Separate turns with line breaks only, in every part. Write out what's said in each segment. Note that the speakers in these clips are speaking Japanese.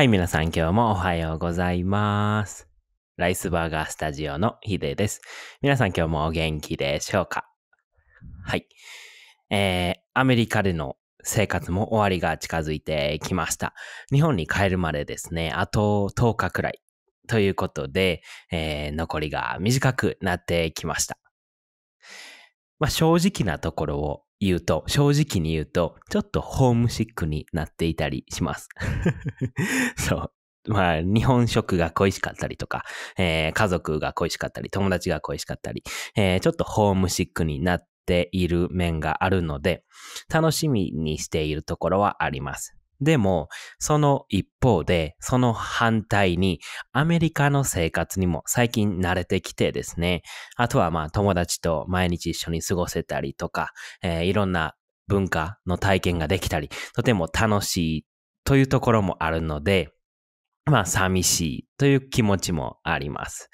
はい、皆さん今日もおはようございます。ライスバーガースタジオのヒデです。皆さん今日もお元気でしょうかはい。えー、アメリカでの生活も終わりが近づいてきました。日本に帰るまでですね、あと10日くらいということで、えー、残りが短くなってきました。まあ、正直なところを言うと、正直に言うと、ちょっとホームシックになっていたりします。そう。まあ、日本食が恋しかったりとか、えー、家族が恋しかったり、友達が恋しかったり、えー、ちょっとホームシックになっている面があるので、楽しみにしているところはあります。でも、その一方で、その反対に、アメリカの生活にも最近慣れてきてですね、あとはまあ友達と毎日一緒に過ごせたりとか、えー、いろんな文化の体験ができたり、とても楽しいというところもあるので、まあ寂しいという気持ちもあります。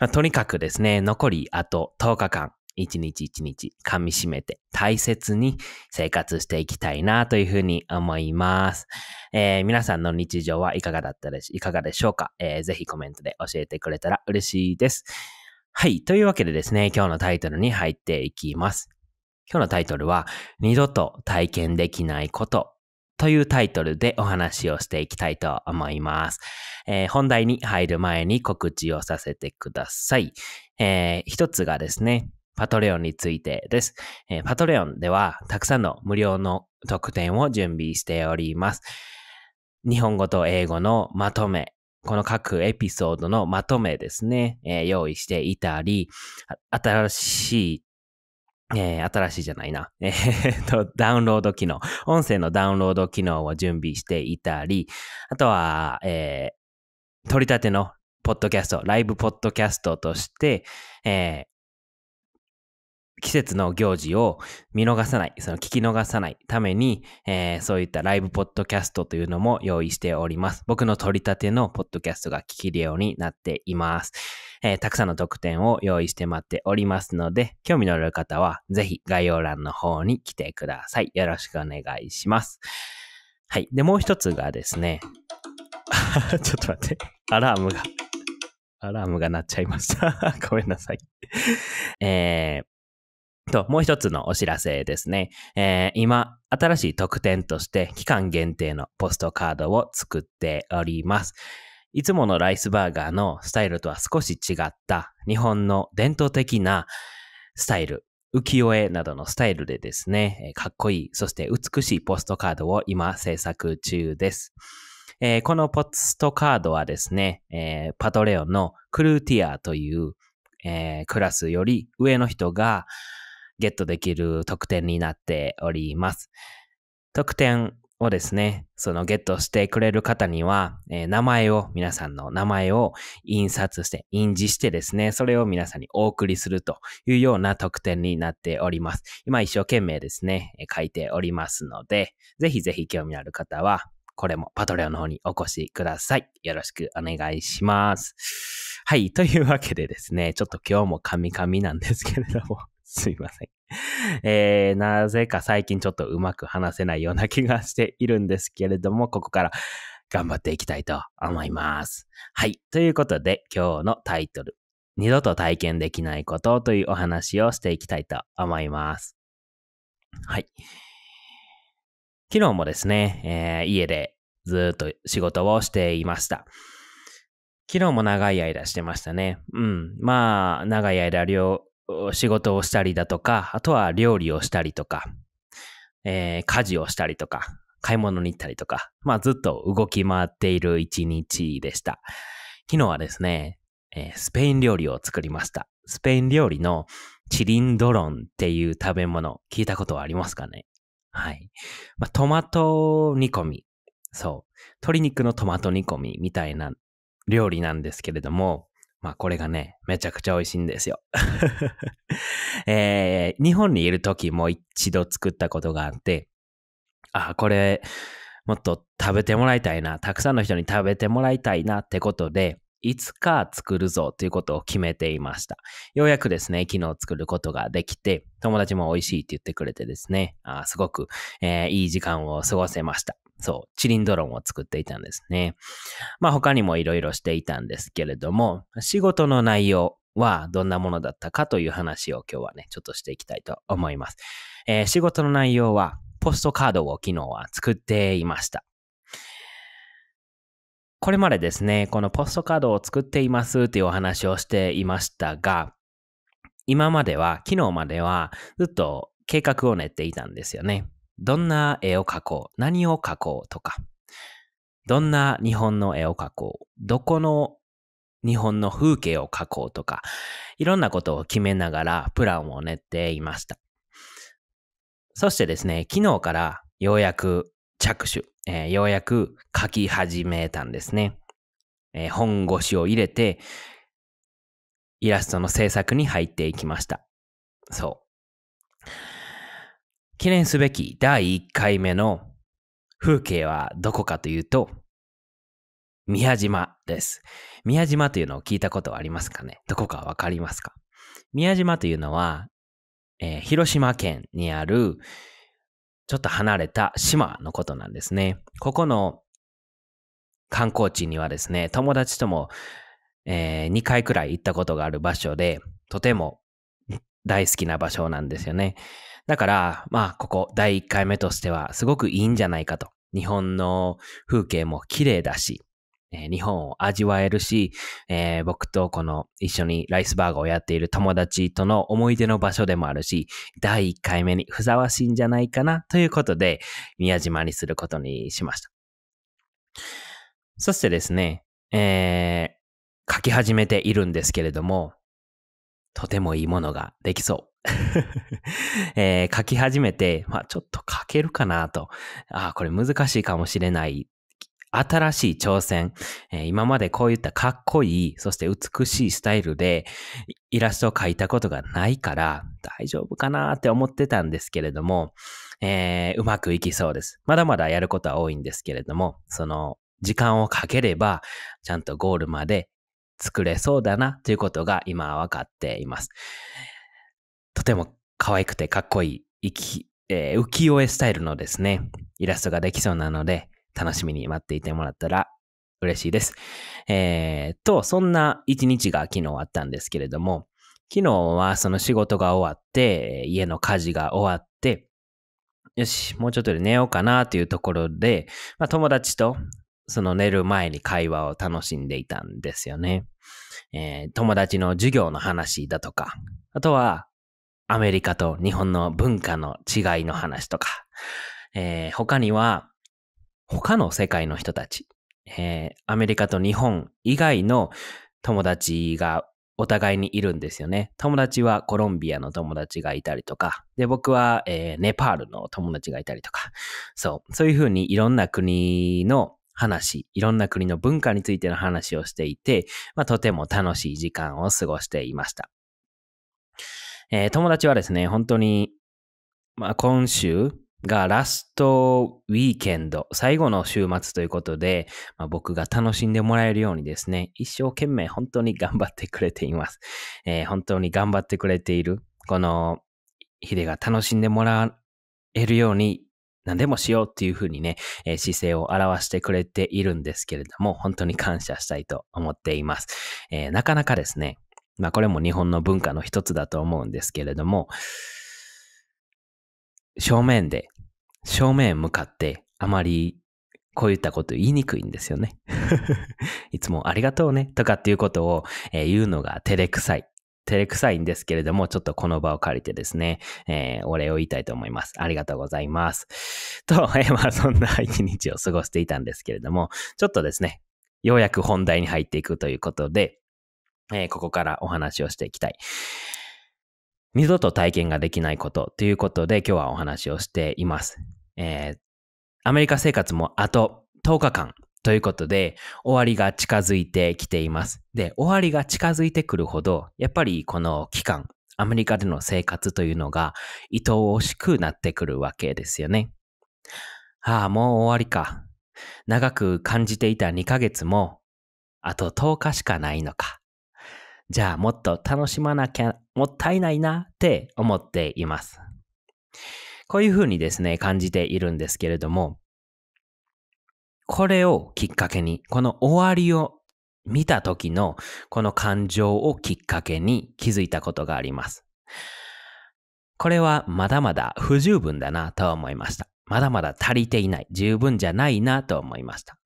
まあ、とにかくですね、残りあと10日間一日一日噛み締めて大切に生活していきたいなというふうに思います。えー、皆さんの日常はいかがだったでしいかがでしょうか、えー、ぜひコメントで教えてくれたら嬉しいです。はい。というわけでですね、今日のタイトルに入っていきます。今日のタイトルは、二度と体験できないことというタイトルでお話をしていきたいと思います。えー、本題に入る前に告知をさせてください。えー、一つがですね、パトレオンについてです。えー、パトレオンではたくさんの無料の特典を準備しております。日本語と英語のまとめ、この各エピソードのまとめですね、えー、用意していたり、新しいえー、新しいじゃないな。えー、と、ダウンロード機能。音声のダウンロード機能を準備していたり、あとは、えー、取り立てのポッドキャスト、ライブポッドキャストとして、え季節の行事を見逃さない、その聞き逃さないために、えー、そういったライブポッドキャストというのも用意しております。僕の取り立てのポッドキャストが聞けるようになっています。えー、たくさんの特典を用意して待っておりますので、興味のある方はぜひ概要欄の方に来てください。よろしくお願いします。はい。で、もう一つがですね、ちょっと待って、アラームが、アラームが鳴っちゃいました。ごめんなさい。えーと、もう一つのお知らせですね。えー、今、新しい特典として期間限定のポストカードを作っております。いつものライスバーガーのスタイルとは少し違った日本の伝統的なスタイル、浮世絵などのスタイルでですね、かっこいい、そして美しいポストカードを今制作中です。えー、このポストカードはですね、えー、パトレオのクルーティアという、えー、クラスより上の人がゲットできる特典になっております。特典をですね、そのゲットしてくれる方には、えー、名前を、皆さんの名前を印刷して、印字してですね、それを皆さんにお送りするというような特典になっております。今一生懸命ですね、え書いておりますので、ぜひぜひ興味のある方は、これもパトレオの方にお越しください。よろしくお願いします。はい。というわけでですね、ちょっと今日もカミカミなんですけれどもすいません。えー、なぜか最近ちょっとうまく話せないような気がしているんですけれども、ここから頑張っていきたいと思います。はい。ということで、今日のタイトル、二度と体験できないことというお話をしていきたいと思います。はい。昨日もですね、えー、家でずっと仕事をしていました。昨日も長い間してましたね。うん。まあ、長い間、仕事をしたりだとか、あとは料理をしたりとか、えー、家事をしたりとか、買い物に行ったりとか、まあずっと動き回っている一日でした。昨日はですね、えー、スペイン料理を作りました。スペイン料理のチリンドロンっていう食べ物、聞いたことはありますかねはい。まあ、トマト煮込み。そう。鶏肉のトマト煮込みみたいな料理なんですけれども、まあこれがね、めちゃくちゃ美味しいんですよ。えー、日本にいる時も一度作ったことがあって、あ、これ、もっと食べてもらいたいな、たくさんの人に食べてもらいたいなってことで、いつか作るぞということを決めていました。ようやくですね、昨日作ることができて、友達も美味しいって言ってくれてですね、あすごく、えー、いい時間を過ごせました。そう、チリンドロンを作っていたんですね。まあ他にもいろいろしていたんですけれども、仕事の内容はどんなものだったかという話を今日はね、ちょっとしていきたいと思います。えー、仕事の内容は、ポストカードを昨日は作っていました。これまでですね、このポストカードを作っていますというお話をしていましたが、今までは、昨日まではずっと計画を練っていたんですよね。どんな絵を描こう何を描こうとか、どんな日本の絵を描こうどこの日本の風景を描こうとか、いろんなことを決めながらプランを練っていました。そしてですね、昨日からようやく着手、えー、ようやく描き始めたんですね。えー、本腰を入れて、イラストの制作に入っていきました。そう。記念すべき第1回目の風景はどこかというと、宮島です。宮島というのを聞いたことはありますかねどこかわかりますか宮島というのは、えー、広島県にある、ちょっと離れた島のことなんですね。ここの観光地にはですね、友達とも、えー、2回くらい行ったことがある場所で、とても大好きな場所なんですよね。だから、まあ、ここ第1回目としてはすごくいいんじゃないかと。日本の風景も綺麗だし、えー、日本を味わえるし、えー、僕とこの一緒にライスバーガーをやっている友達との思い出の場所でもあるし、第1回目にふさわしいんじゃないかなということで、宮島にすることにしました。そしてですね、えー、書き始めているんですけれども、とてもいいものができそう。えー、書き始めて、まあ、ちょっと書けるかなと。ああ、これ難しいかもしれない。新しい挑戦、えー、今までこういったかっこいい、そして美しいスタイルでイラストを描いたことがないから大丈夫かなって思ってたんですけれども、えー、うまくいきそうです。まだまだやることは多いんですけれども、その時間をかければ、ちゃんとゴールまで作れそうだなということが今わかっています。とても可愛くてかっこいい、えー、浮世絵スタイルのですね、イラストができそうなので、楽しみに待っていてもらったら嬉しいです。えー、と、そんな一日が昨日あったんですけれども、昨日はその仕事が終わって、家の家事が終わって、よし、もうちょっとで寝ようかなというところで、まあ、友達とその寝る前に会話を楽しんでいたんですよね。えー、友達の授業の話だとか、あとはアメリカと日本の文化の違いの話とか、えー、他には、他の世界の人たち、えー、アメリカと日本以外の友達がお互いにいるんですよね。友達はコロンビアの友達がいたりとか、で、僕は、えー、ネパールの友達がいたりとか、そう、そういうふうにいろんな国の話、いろんな国の文化についての話をしていて、まあ、とても楽しい時間を過ごしていました。えー、友達はですね、本当に、まあ、今週がラストウィーケンド、最後の週末ということで、まあ、僕が楽しんでもらえるようにですね、一生懸命本当に頑張ってくれています。えー、本当に頑張ってくれている、このヒデが楽しんでもらえるように何でもしようっていうふうにね、えー、姿勢を表してくれているんですけれども、本当に感謝したいと思っています。えー、なかなかですね、まあこれも日本の文化の一つだと思うんですけれども、正面で、正面向かってあまりこういったこと言いにくいんですよね。いつもありがとうねとかっていうことを、え言うのが照れくさい。照れくさいんですけれども、ちょっとこの場を借りてですね、えー、お礼を言いたいと思います。ありがとうございます。と、えー、まあそんな 一日を過ごしていたんですけれども、ちょっとですね、ようやく本題に入っていくということで、えー、ここからお話をしていきたい。二度と体験ができないことということで今日はお話をしています。えー、アメリカ生活もあと10日間ということで終わりが近づいてきています。で、終わりが近づいてくるほどやっぱりこの期間、アメリカでの生活というのが愛おしくなってくるわけですよね。ああ、もう終わりか。長く感じていた2ヶ月もあと10日しかないのか。じゃあもっと楽しまなきゃもったいないなって思っています。こういうふうにですね、感じているんですけれども、これをきっかけに、この終わりを見た時のこの感情をきっかけに気づいたことがあります。これはまだまだ不十分だなと思いました。まだまだ足りていない、十分じゃないなと思いました。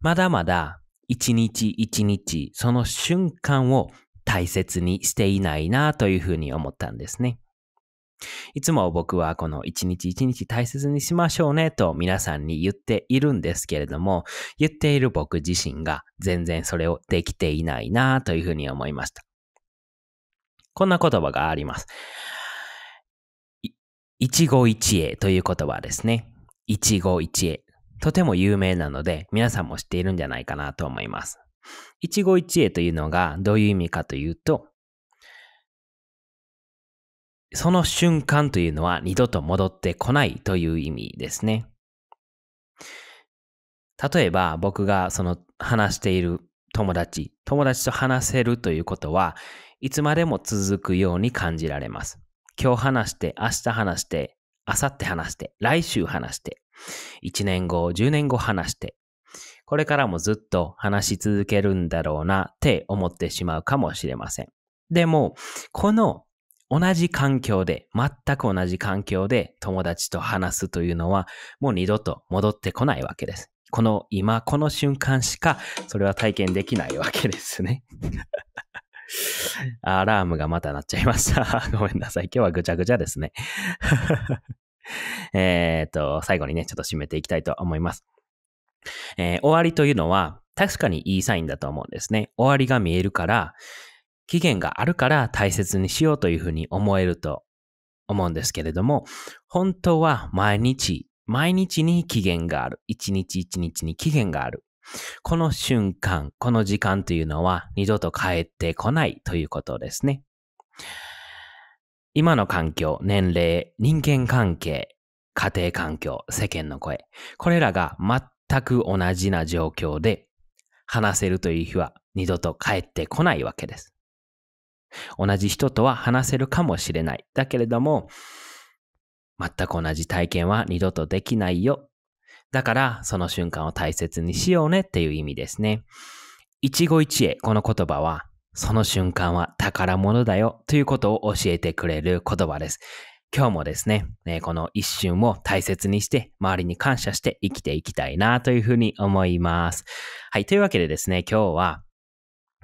まだまだ一日一日、その瞬間を大切にしていないなというふうに思ったんですね。いつも僕はこの一日一日大切にしましょうねと皆さんに言っているんですけれども、言っている僕自身が全然それをできていないなというふうに思いました。こんな言葉があります。一期一会という言葉ですね。一期一会。とても有名なので、皆さんも知っているんじゃないかなと思います。一期一会というのがどういう意味かというと、その瞬間というのは二度と戻ってこないという意味ですね。例えば僕がその話している友達、友達と話せるということはいつまでも続くように感じられます。今日話して、明日話して、明後日話して、来週話して、1年後、10年後話して、これからもずっと話し続けるんだろうなって思ってしまうかもしれません。でも、この同じ環境で、全く同じ環境で友達と話すというのは、もう二度と戻ってこないわけです。この今、この瞬間しか、それは体験できないわけですね。アラームがまた鳴っちゃいました。ごめんなさい。今日はぐちゃぐちゃですね。えっと、最後にね、ちょっと締めていきたいと思います。えー、終わりというのは、確かにいいサインだと思うんですね。終わりが見えるから、期限があるから大切にしようというふうに思えると思うんですけれども、本当は毎日、毎日に期限がある。一日一日に期限がある。この瞬間、この時間というのは二度と帰ってこないということですね。今の環境、年齢、人間関係、家庭環境、世間の声。これらが全く同じな状況で、話せるという日は二度と帰ってこないわけです。同じ人とは話せるかもしれない。だけれども、全く同じ体験は二度とできないよ。だから、その瞬間を大切にしようねっていう意味ですね。一期一会、この言葉は、その瞬間は宝物だよということを教えてくれる言葉です。今日もですね、この一瞬を大切にして、周りに感謝して生きていきたいなというふうに思います。はい、というわけでですね、今日は、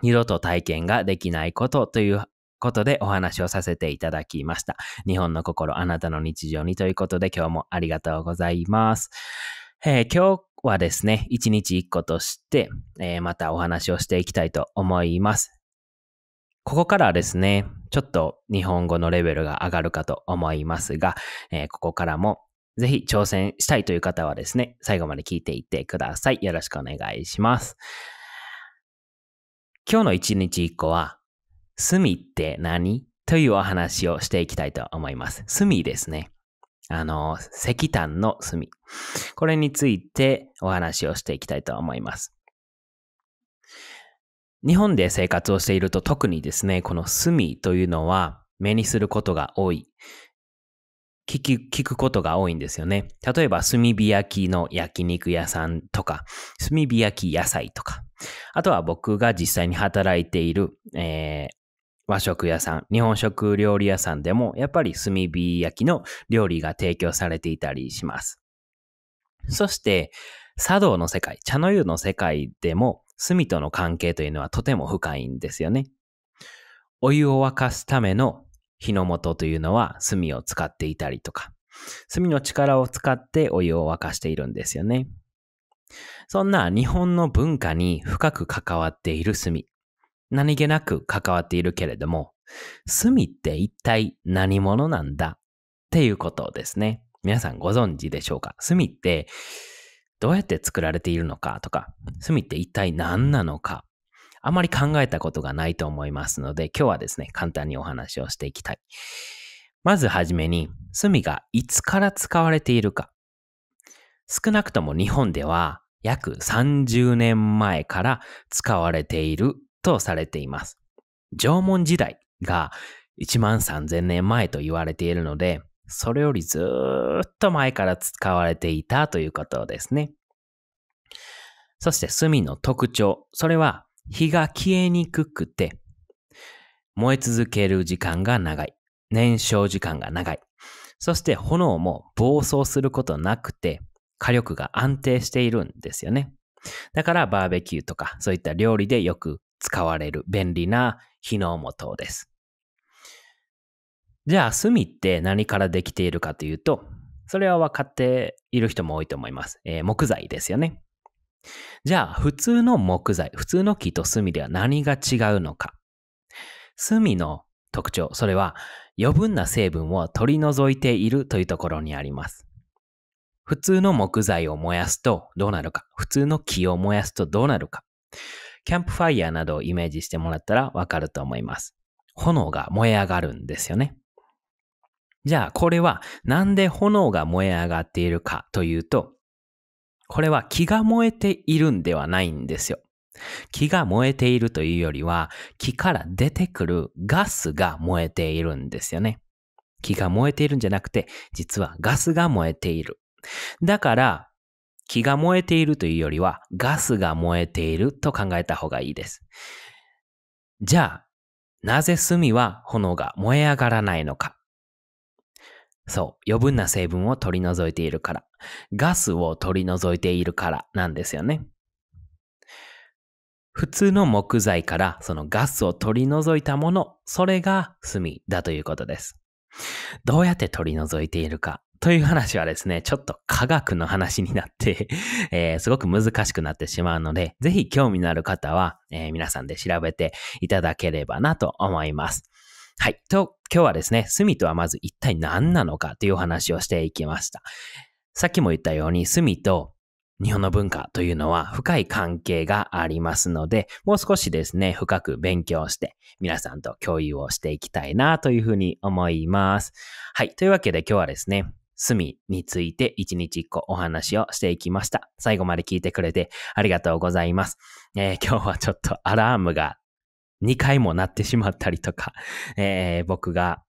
二度と体験ができないことということでお話をさせていただきました。日本の心、あなたの日常にということで今日もありがとうございます。えー、今日はですね、一日一個として、えー、またお話をしていきたいと思います。ここからはですね、ちょっと日本語のレベルが上がるかと思いますが、えー、ここからもぜひ挑戦したいという方はですね、最後まで聞いていってください。よろしくお願いします。今日の一日一個は、隅って何というお話をしていきたいと思います。隅ですね。あの、石炭の隅。これについてお話をしていきたいと思います。日本で生活をしていると特にですね、この隅というのは目にすることが多い。聞き、聞くことが多いんですよね。例えば、炭火焼きの焼肉屋さんとか、炭火焼き野菜とか。あとは僕が実際に働いている、えー、和食屋さん、日本食料理屋さんでも、やっぱり炭火焼きの料理が提供されていたりします。そして、茶道の世界、茶の湯の世界でも、炭との関係というのはとても深いんですよね。お湯を沸かすための火の元というのは炭を使っていたりとか、炭の力を使ってお湯を沸かしているんですよね。そんな日本の文化に深く関わっている炭。何気なく関わっているけれども、炭って一体何者なんだっていうことですね。皆さんご存知でしょうか炭ってどうやって作られているのかとか、炭って一体何なのか、あまり考えたことがないと思いますので、今日はですね、簡単にお話をしていきたい。まずはじめに、炭がいつから使われているか。少なくとも日本では約30年前から使われているとされています。縄文時代が1万3000年前と言われているので、それよりずっと前から使われていたということですね。そして炭の特徴。それは火が消えにくくて、燃え続ける時間が長い。燃焼時間が長い。そして炎も暴走することなくて、火力が安定しているんですよね。だからバーベキューとかそういった料理でよく使われる便利な火の元です。じゃあ、炭って何からできているかというと、それは分かっている人も多いと思います。えー、木材ですよね。じゃあ、普通の木材、普通の木と炭では何が違うのか。炭の特徴、それは余分な成分を取り除いているというところにあります。普通の木材を燃やすとどうなるか、普通の木を燃やすとどうなるか、キャンプファイヤーなどをイメージしてもらったらわかると思います。炎が燃え上がるんですよね。じゃあ、これはなんで炎が燃え上がっているかというと、これは気が燃えているんではないんですよ。気が燃えているというよりは、気から出てくるガスが燃えているんですよね。気が燃えているんじゃなくて、実はガスが燃えている。だから、気が燃えているというよりは、ガスが燃えていると考えた方がいいです。じゃあ、なぜ炭は炎が燃え上がらないのか。そう、余分な成分を取り除いているから。ガスを取り除いているからなんですよね。普通の木材からそのガスを取り除いたもの、それが炭だということです。どうやって取り除いているかという話はですね、ちょっと科学の話になって えー、すごく難しくなってしまうので、ぜひ興味のある方は、えー、皆さんで調べていただければなと思います。はい。と今日はですね、隅とはまず一体何なのかというお話をしていきました。さっきも言ったように、隅と日本の文化というのは深い関係がありますので、もう少しですね、深く勉強して皆さんと共有をしていきたいなというふうに思います。はい。というわけで今日はですね、隅について一日一個お話をしていきました。最後まで聞いてくれてありがとうございます。えー、今日はちょっとアラームが2回もなってしまったりとか、えー、僕が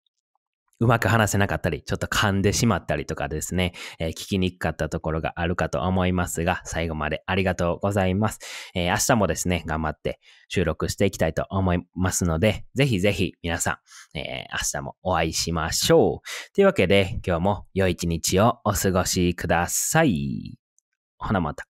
うまく話せなかったり、ちょっと噛んでしまったりとかですね、えー、聞きにくかったところがあるかと思いますが、最後までありがとうございます。えー、明日もですね、頑張って収録していきたいと思いますので、ぜひぜひ皆さん、えー、明日もお会いしましょう。というわけで、今日も良い一日をお過ごしください。ほなまた。